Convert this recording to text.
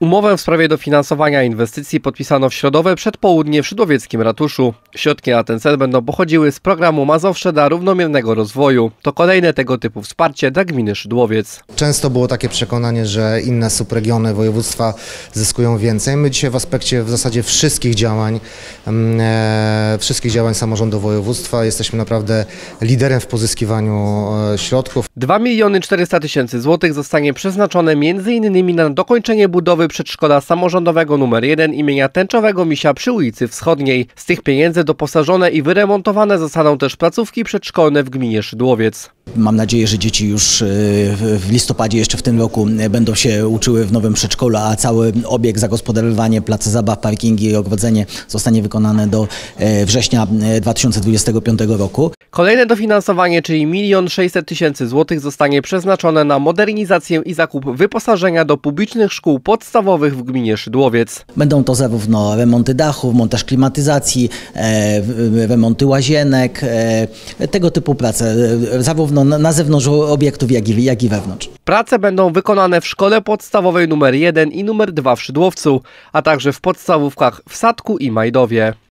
Umowę w sprawie dofinansowania inwestycji podpisano w środowe przedpołudnie w Szydłowieckim Ratuszu. Środki na ten cel będą pochodziły z programu Mazowsze dla Równomiernego Rozwoju. To kolejne tego typu wsparcie dla gminy Szydłowiec. Często było takie przekonanie, że inne subregiony województwa zyskują więcej. My dzisiaj w aspekcie w zasadzie wszystkich działań, mm, e, wszystkich działań samorządu województwa jesteśmy naprawdę liderem w pozyskiwaniu e, środków. 2 miliony 400 tysięcy złotych zostanie przeznaczone m.in. na dokończenie budowy przedszkola samorządowego numer 1 imienia Tęczowego Misia przy ulicy Wschodniej. Z tych pieniędzy doposażone i wyremontowane zostaną też placówki przedszkolne w gminie Szydłowiec. Mam nadzieję, że dzieci już e, w listopadzie jeszcze w tym roku e, będą się uczyły w nowym przedszkolu, a cały obieg, zagospodarowanie, place zabaw, parkingi i ogrodzenie zostanie wykonane do e, września 2025 roku. Kolejne dofinansowanie, czyli 1 600 tysięcy złotych zostanie przeznaczone na modernizację i zakup wyposażenia do publicznych szkół podstawowych w gminie Szydłowiec. Będą to zarówno remonty dachów, montaż klimatyzacji, remonty łazienek, tego typu prace, zarówno zarówno na zewnątrz obiektów, jak i, jak i wewnątrz. Prace będą wykonane w szkole podstawowej numer 1 i numer 2 w Szydłowcu, a także w podstawówkach w Sadku i Majdowie.